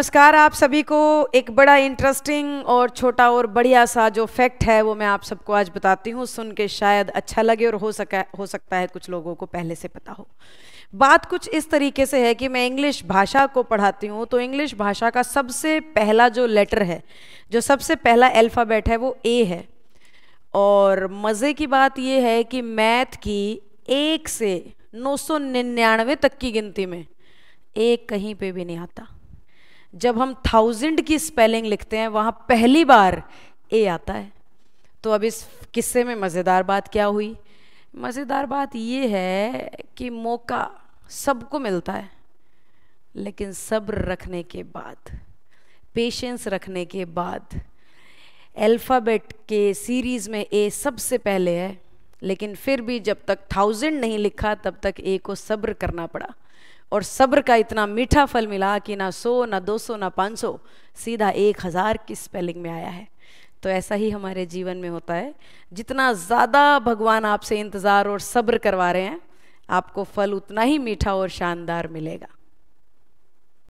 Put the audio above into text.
नमस्कार आप सभी को एक बड़ा इंटरेस्टिंग और छोटा और बढ़िया सा जो फैक्ट है वो मैं आप सबको आज बताती हूँ सुन के शायद अच्छा लगे और हो सका हो सकता है कुछ लोगों को पहले से पता हो बात कुछ इस तरीके से है कि मैं इंग्लिश भाषा को पढ़ाती हूँ तो इंग्लिश भाषा का सबसे पहला जो लेटर है जो सबसे पहला अल्फ़ाबेट है वो ए है और मज़े की बात ये है कि मैथ की एक से नौ तक की गिनती में एक कहीं पर भी नहीं आता जब हम थाउजेंड की स्पेलिंग लिखते हैं वहाँ पहली बार ए आता है तो अब इस किस्से में मज़ेदार बात क्या हुई मज़ेदार बात ये है कि मौका सबको मिलता है लेकिन सब्र रखने के बाद पेशेंस रखने के बाद अल्फ़ाबेट के सीरीज़ में ए सबसे पहले है लेकिन फिर भी जब तक थाउजेंड नहीं लिखा तब तक ए को सब्र करना पड़ा और सब्र का इतना मीठा फल मिला कि ना सौ ना दो सौ ना पाँच सौ सीधा एक हज़ार की स्पेलिंग में आया है तो ऐसा ही हमारे जीवन में होता है जितना ज़्यादा भगवान आपसे इंतज़ार और सब्र करवा रहे हैं आपको फल उतना ही मीठा और शानदार मिलेगा